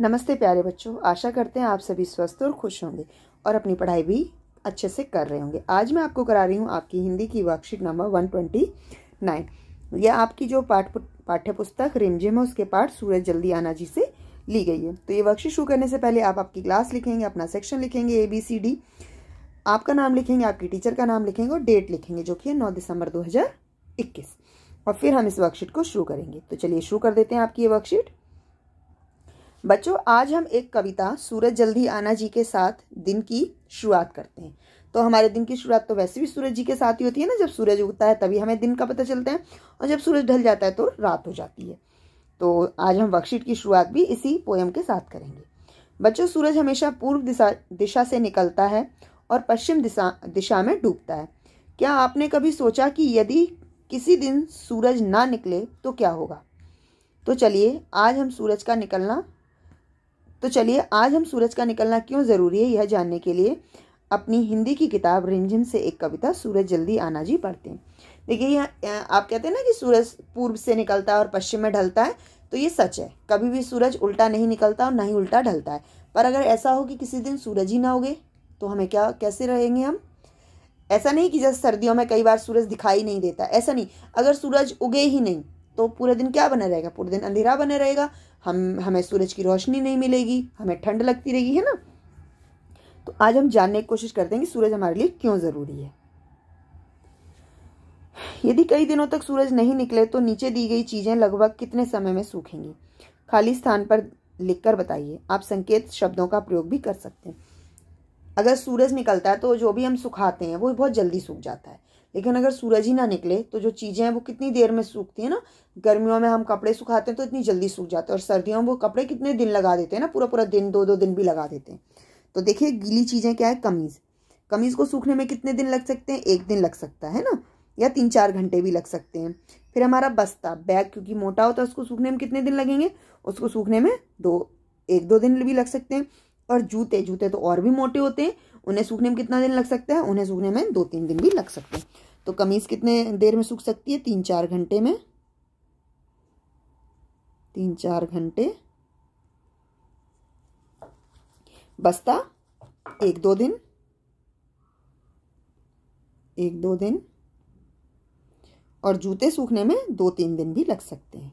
नमस्ते प्यारे बच्चों आशा करते हैं आप सभी स्वस्थ और खुश होंगे और अपनी पढ़ाई भी अच्छे से कर रहे होंगे आज मैं आपको करा रही हूँ आपकी हिंदी की worksheet number one twenty nine यह आपकी जो पाठ पाठ्य पुस्तक रिमझिम है उसके पाठ सूरज जल्दी आना जी से ली गई है तो ये वर्कशीट शुरू करने से पहले आप आपकी क्लास लिखेंगे अपना सेक्शन लिखेंगे ए बी सी डी आपका नाम लिखेंगे आपकी टीचर का नाम लिखेंगे और डेट लिखेंगे जो कि है नौ दिसंबर दो हज़ार इक्कीस और फिर हम इस वर्कशीट को शुरू करेंगे तो चलिए शुरू कर देते हैं आपकी ये वर्कशीट बच्चों आज हम एक कविता सूरज जल्दी आना जी के साथ दिन की शुरुआत करते हैं तो हमारे दिन की शुरुआत तो वैसे भी सूरज जी के साथ ही होती है ना जब सूरज उगता है तभी हमें दिन का पता चलता है और जब सूरज ढल जाता है तो रात हो जाती है तो आज हम वर्कशीट की शुरुआत भी इसी पोएम के साथ करेंगे बच्चों सूरज हमेशा पूर्व दिशा दिशा से निकलता है और पश्चिम दिशा दिशा में डूबता है क्या आपने कभी सोचा कि यदि किसी दिन सूरज ना निकले तो क्या होगा तो चलिए आज हम सूरज का निकलना तो चलिए आज हम सूरज का निकलना क्यों ज़रूरी है यह जानने के लिए अपनी हिंदी की किताब रिमझिम से एक कविता सूरज जल्दी आना जी पढ़ते हैं देखिए यह आप कहते हैं ना कि सूरज पूर्व से निकलता है और पश्चिम में ढलता है तो ये सच है कभी भी सूरज उल्टा नहीं निकलता और ना ही उल्टा ढलता है पर अगर ऐसा हो कि किसी दिन सूरज ही ना होगे तो हमें क्या कैसे रहेंगे हम ऐसा नहीं कि जैसे सर्दियों में कई बार सूरज दिखाई नहीं देता ऐसा नहीं अगर सूरज उगे ही नहीं तो पूरे दिन क्या बना रहेगा पूरे दिन अंधेरा बना रहेगा हम हमें सूरज की रोशनी नहीं मिलेगी हमें ठंड लगती रहेगी है ना तो आज हम जानने की कोशिश करते हैं कि सूरज हमारे लिए क्यों ज़रूरी है यदि कई दिनों तक सूरज नहीं निकले तो नीचे दी गई चीज़ें लगभग कितने समय में सूखेंगी खाली स्थान पर लिखकर बताइए आप संकेत शब्दों का प्रयोग भी कर सकते हैं अगर सूरज निकलता है तो जो भी हम सुखाते हैं वो बहुत जल्दी सूख जाता है लेकिन अगर सूरज ही ना निकले तो जो चीज़ें हैं वो कितनी देर में सूखती हैं ना गर्मियों में हम कपड़े सुखाते हैं तो इतनी जल्दी सूख जाते हैं और सर्दियों में वो कपड़े कितने दिन लगा देते हैं ना पूरा पूरा दिन दो दो दिन भी लगा देते हैं तो देखिए गीली चीज़ें क्या है कमीज़ कमीज़ को सूखने में कितने दिन लग सकते हैं एक दिन लग सकता है ना या तीन चार घंटे भी लग सकते हैं फिर हमारा बस्ता बैग क्योंकि मोटा होता है उसको सूखने में कितने दिन लगेंगे उसको सूखने में दो एक दो दिन भी लग सकते हैं और जूते जूते तो और भी मोटे होते हैं उन्हें सूखने में कितना दिन लग सकता है उन्हें सूखने में दो तीन दिन भी लग सकते हैं तो कमीज़ कितने देर में सूख सकती है तीन चार घंटे में तीन चार घंटे बस्ता एक दो दिन एक दो दिन और जूते सूखने में दो तीन दिन भी लग सकते हैं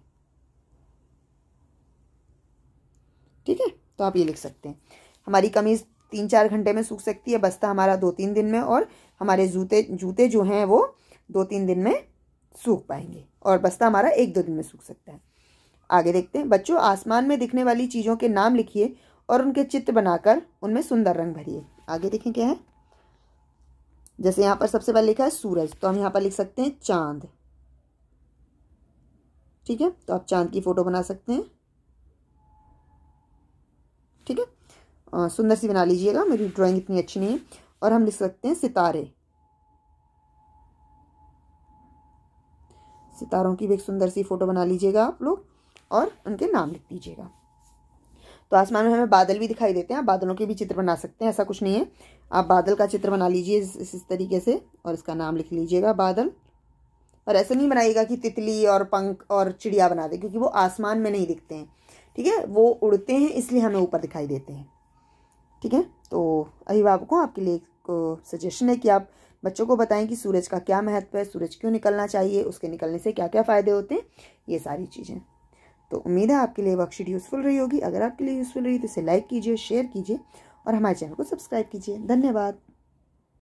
ठीक है तो आप ये लिख सकते हैं हमारी कमीज़ तीन चार घंटे में सूख सकती है बस्ता हमारा दो तीन दिन में और हमारे जूते जूते जो हैं वो दो तीन दिन में सूख पाएंगे और बस्ता हमारा एक दो दिन में सूख सकता है आगे देखते हैं बच्चों आसमान में दिखने वाली चीज़ों के नाम लिखिए और उनके चित्र बनाकर उनमें सुंदर रंग भरिए आगे देखें क्या है जैसे यहाँ पर सबसे पहले लिखा है सूरज तो हम यहाँ पर लिख सकते हैं चांद ठीक है तो आप चांद की फ़ोटो बना सकते हैं सुंदर सी बना लीजिएगा मेरी ड्राइंग इतनी अच्छी नहीं है और हम लिख सकते हैं सितारे सितारों की भी एक सुंदर सी फ़ोटो बना लीजिएगा आप लोग और उनके नाम लिख दीजिएगा तो आसमान में हमें बादल भी दिखाई देते हैं आप बादलों के भी चित्र बना सकते हैं ऐसा कुछ नहीं है आप बादल का चित्र बना लीजिए इस, इस तरीके से और इसका नाम लिख लीजिएगा बादल और ऐसा नहीं बनाइएगा कि तितली और पंख और चिड़िया बना दे क्योंकि वो आसमान में नहीं दिखते हैं ठीक है वो उड़ते हैं इसलिए हमें ऊपर दिखाई देते हैं ठीक है तो अभिभावकों आपके लिए एक सजेशन है कि आप बच्चों को बताएं कि सूरज का क्या महत्व है सूरज क्यों निकलना चाहिए उसके निकलने से क्या क्या फ़ायदे होते हैं ये सारी चीज़ें तो उम्मीद है आपके लिए वर्कशीट यूज़फुल रही होगी अगर आपके लिए यूज़फुल रही तो इसे लाइक कीजिए शेयर कीजिए और हमारे चैनल को सब्सक्राइब कीजिए धन्यवाद